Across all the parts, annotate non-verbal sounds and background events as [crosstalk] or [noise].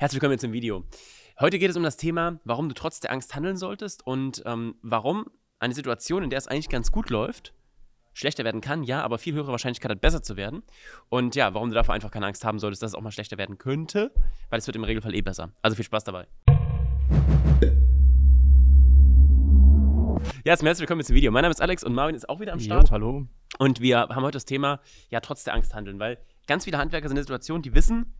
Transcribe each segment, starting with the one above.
Herzlich willkommen zum Video. Heute geht es um das Thema, warum du trotz der Angst handeln solltest und ähm, warum eine Situation, in der es eigentlich ganz gut läuft, schlechter werden kann, ja, aber viel höhere Wahrscheinlichkeit hat, besser zu werden. Und ja, warum du dafür einfach keine Angst haben solltest, dass es auch mal schlechter werden könnte, weil es wird im Regelfall eh besser. Also viel Spaß dabei. Ja, herzlich willkommen zum Video. Mein Name ist Alex und Marvin ist auch wieder am Start. Jo, hallo. Und wir haben heute das Thema, ja, trotz der Angst handeln, weil ganz viele Handwerker sind in der Situation, die wissen,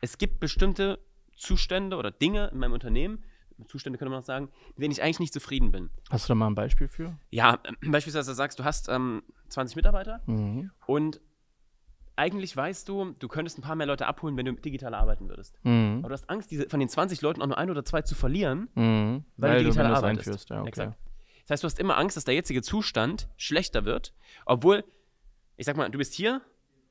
es gibt bestimmte Zustände oder Dinge in meinem Unternehmen, Zustände könnte man auch sagen, mit denen ich eigentlich nicht zufrieden bin. Hast du da mal ein Beispiel für? Ja, äh, beispielsweise sagst du, hast ähm, 20 Mitarbeiter mhm. und eigentlich weißt du, du könntest ein paar mehr Leute abholen, wenn du digital arbeiten würdest. Mhm. Aber du hast Angst, diese, von den 20 Leuten auch nur ein oder zwei zu verlieren, mhm. weil, weil, du digital du, arbeitest. Einführst, ja, okay. Exakt. Das heißt, du hast immer Angst, dass der jetzige Zustand schlechter wird, obwohl, ich sag mal, du bist hier,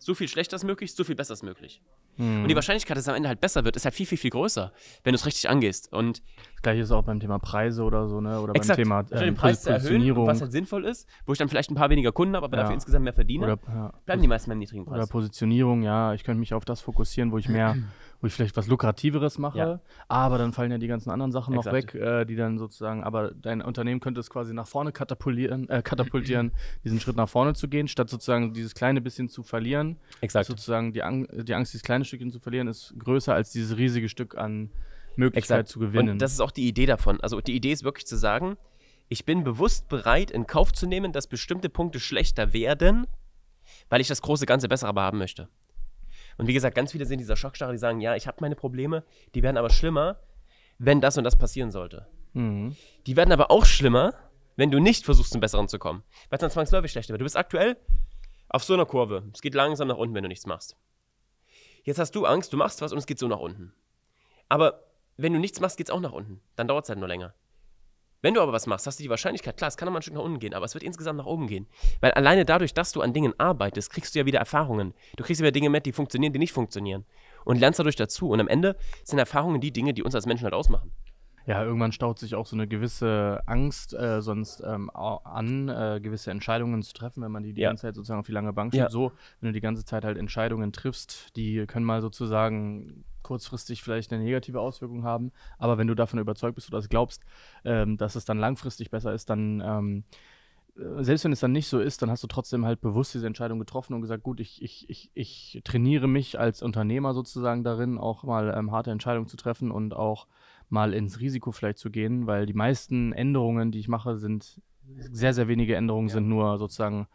so viel schlechter ist möglich, so viel besser ist möglich. Hm. Und die Wahrscheinlichkeit, dass es am Ende halt besser wird, ist halt viel, viel, viel größer, wenn du es richtig angehst. Und das gleiche ist auch beim Thema Preise oder so, ne? Oder exakt, beim Thema äh, den Preis zu erhöhen, was halt sinnvoll ist, wo ich dann vielleicht ein paar weniger Kunden habe, aber ja. dafür insgesamt mehr verdiene, oder, ja. bleiben die meisten beim niedrigen Preis. Oder Positionierung, ja, ich könnte mich auf das fokussieren, wo ich mehr, [clears throat] wo ich vielleicht was Lukrativeres mache, ja. aber dann fallen ja die ganzen anderen Sachen exakt. noch weg, äh, die dann sozusagen, aber dein Unternehmen könnte es quasi nach vorne katapultieren, äh, katapultieren [clears throat] diesen Schritt nach vorne zu gehen, statt sozusagen dieses kleine bisschen zu verlieren Exakt. Sozusagen die, Ang die Angst, dieses kleine Stückchen zu verlieren, ist größer als dieses riesige Stück an Möglichkeit Exakt. zu gewinnen. Und das ist auch die Idee davon. Also die Idee ist wirklich zu sagen, ich bin bewusst bereit, in Kauf zu nehmen, dass bestimmte Punkte schlechter werden, weil ich das große Ganze besser aber haben möchte. Und wie gesagt, ganz viele sind dieser Schockstarre, die sagen, ja, ich habe meine Probleme, die werden aber schlimmer, wenn das und das passieren sollte. Mhm. Die werden aber auch schlimmer, wenn du nicht versuchst, zum Besseren zu kommen, weil es dann zwangsläufig schlechter wird. Du bist aktuell auf so einer Kurve. Es geht langsam nach unten, wenn du nichts machst. Jetzt hast du Angst, du machst was und es geht so nach unten. Aber wenn du nichts machst, geht es auch nach unten. Dann dauert es halt nur länger. Wenn du aber was machst, hast du die Wahrscheinlichkeit, klar, es kann mal ein Stück nach unten gehen, aber es wird insgesamt nach oben gehen. Weil alleine dadurch, dass du an Dingen arbeitest, kriegst du ja wieder Erfahrungen. Du kriegst wieder Dinge mit, die funktionieren, die nicht funktionieren. Und lernst dadurch dazu. Und am Ende sind Erfahrungen die Dinge, die uns als Menschen halt ausmachen. Ja, irgendwann staut sich auch so eine gewisse Angst äh, sonst ähm, an, äh, gewisse Entscheidungen zu treffen, wenn man die die ja. ganze Zeit sozusagen auf die lange Bank schiebt. Ja. So, wenn du die ganze Zeit halt Entscheidungen triffst, die können mal sozusagen kurzfristig vielleicht eine negative Auswirkung haben, aber wenn du davon überzeugt bist oder das glaubst, ähm, dass es dann langfristig besser ist, dann ähm, äh, selbst wenn es dann nicht so ist, dann hast du trotzdem halt bewusst diese Entscheidung getroffen und gesagt, gut, ich, ich, ich, ich trainiere mich als Unternehmer sozusagen darin, auch mal ähm, harte Entscheidungen zu treffen und auch mal ins Risiko vielleicht zu gehen, weil die meisten Änderungen, die ich mache, sind sehr, sehr wenige Änderungen, ja. sind nur sozusagen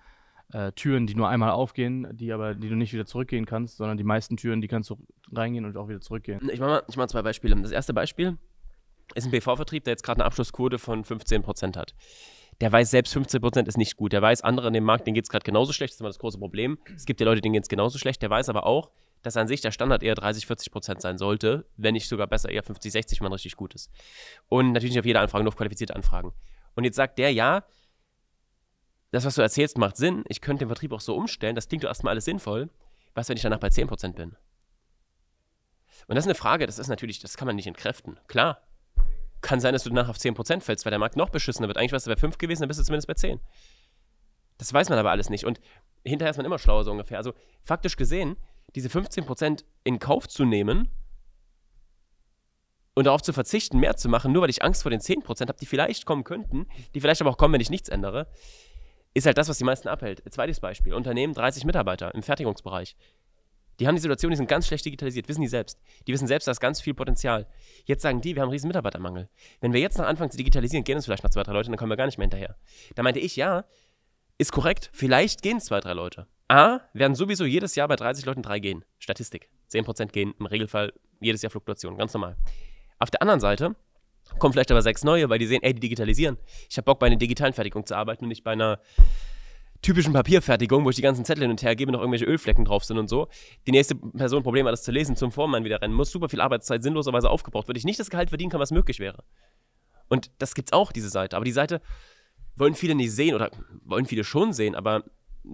äh, Türen, die nur einmal aufgehen, die aber, die du nicht wieder zurückgehen kannst, sondern die meisten Türen, die kannst du reingehen und auch wieder zurückgehen. Ich mache mal, ich mach zwei Beispiele. Das erste Beispiel ist ein BV-Vertrieb, der jetzt gerade eine Abschlussquote von 15% hat der weiß selbst 15% ist nicht gut. Der weiß, andere in dem Markt, denen geht es gerade genauso schlecht, das ist immer das große Problem. Es gibt ja Leute, denen geht es genauso schlecht, der weiß aber auch, dass an sich der Standard eher 30, 40 Prozent sein sollte, wenn nicht sogar besser, eher 50, 60, wenn man richtig gut ist. Und natürlich nicht auf jede Anfrage, nur auf qualifizierte Anfragen. Und jetzt sagt der, ja, das, was du erzählst, macht Sinn. Ich könnte den Vertrieb auch so umstellen. Das klingt doch erstmal alles sinnvoll. Was, wenn ich danach bei 10% Prozent bin? Und das ist eine Frage, das ist natürlich, das kann man nicht entkräften. Klar. Kann sein, dass du danach auf 10% Prozent fällst, weil der Markt noch beschissener wird. Eigentlich warst du bei 5 gewesen, dann bist du zumindest bei 10. Das weiß man aber alles nicht. Und hinterher ist man immer schlauer, so ungefähr. Also faktisch gesehen diese 15% in Kauf zu nehmen und darauf zu verzichten, mehr zu machen, nur weil ich Angst vor den 10% habe, die vielleicht kommen könnten, die vielleicht aber auch kommen, wenn ich nichts ändere, ist halt das, was die meisten abhält. Zweites Beispiel: Unternehmen, 30 Mitarbeiter im Fertigungsbereich. Die haben die Situation, die sind ganz schlecht digitalisiert, wissen die selbst. Die wissen selbst, da ist ganz viel Potenzial. Jetzt sagen die, wir haben einen riesen Mitarbeitermangel. Wenn wir jetzt noch anfangen zu digitalisieren, gehen uns vielleicht noch zwei, drei Leute, dann kommen wir gar nicht mehr hinterher. Da meinte ich, ja, ist korrekt, vielleicht gehen zwei, drei Leute. A, werden sowieso jedes Jahr bei 30 Leuten drei gehen. Statistik. 10% gehen im Regelfall jedes Jahr Fluktuation, ganz normal. Auf der anderen Seite kommen vielleicht aber sechs neue, weil die sehen, ey, die digitalisieren. Ich habe Bock, bei einer digitalen Fertigung zu arbeiten und nicht bei einer typischen Papierfertigung, wo ich die ganzen Zettel hin und her gebe, noch irgendwelche Ölflecken drauf sind und so. Die nächste Person Probleme hat, das zu lesen, zum Vormann wieder rennen muss, super viel Arbeitszeit sinnloserweise aufgebraucht Würde ich nicht das Gehalt verdienen kann, was möglich wäre. Und das gibt es auch, diese Seite. Aber die Seite wollen viele nicht sehen oder wollen viele schon sehen, aber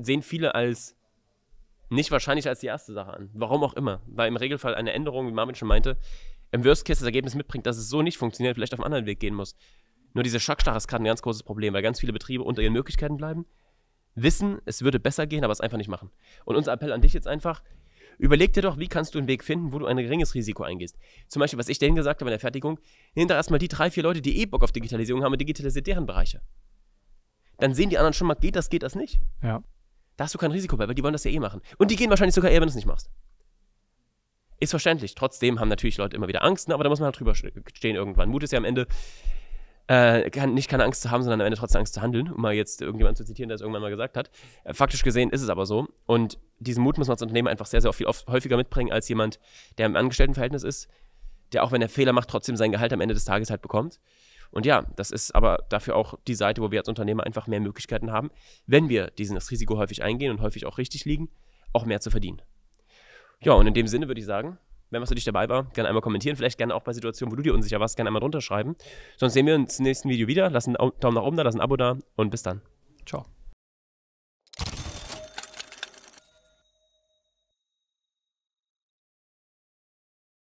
sehen viele als nicht wahrscheinlich als die erste Sache an. Warum auch immer. Weil im Regelfall eine Änderung, wie Marvin schon meinte, im Worst Case das Ergebnis mitbringt, dass es so nicht funktioniert, vielleicht auf einen anderen Weg gehen muss. Nur diese Schockstarre ist gerade ein ganz großes Problem, weil ganz viele Betriebe unter ihren Möglichkeiten bleiben, wissen, es würde besser gehen, aber es einfach nicht machen. Und unser Appell an dich jetzt einfach, überleg dir doch, wie kannst du einen Weg finden, wo du ein geringes Risiko eingehst. Zum Beispiel, was ich denen gesagt habe in der Fertigung, nimm doch erstmal die drei, vier Leute, die eh Bock auf Digitalisierung haben und digitalisiert deren Bereiche. Dann sehen die anderen schon mal, geht das, geht das nicht. Ja. Da hast du kein Risiko bei, weil die wollen das ja eh machen. Und die gehen wahrscheinlich sogar eher, wenn du es nicht machst. Ist verständlich. Trotzdem haben natürlich Leute immer wieder Angst, ne? aber da muss man halt drüber stehen irgendwann. Mut ist ja am Ende äh, nicht keine Angst zu haben, sondern am Ende trotzdem Angst zu handeln, um mal jetzt irgendjemand zu zitieren, der es irgendwann mal gesagt hat. Äh, faktisch gesehen ist es aber so. Und diesen Mut muss man als Unternehmen einfach sehr, sehr viel oft, häufiger mitbringen, als jemand, der im Angestelltenverhältnis ist, der auch wenn er Fehler macht, trotzdem sein Gehalt am Ende des Tages halt bekommt. Und ja, das ist aber dafür auch die Seite, wo wir als Unternehmer einfach mehr Möglichkeiten haben, wenn wir dieses Risiko häufig eingehen und häufig auch richtig liegen, auch mehr zu verdienen. Ja, und in dem Sinne würde ich sagen, wenn was für dich dabei war, gerne einmal kommentieren, vielleicht gerne auch bei Situationen, wo du dir unsicher warst, gerne einmal drunter schreiben. Sonst sehen wir uns im nächsten Video wieder, lass einen Daumen nach oben da, lass ein Abo da und bis dann. Ciao.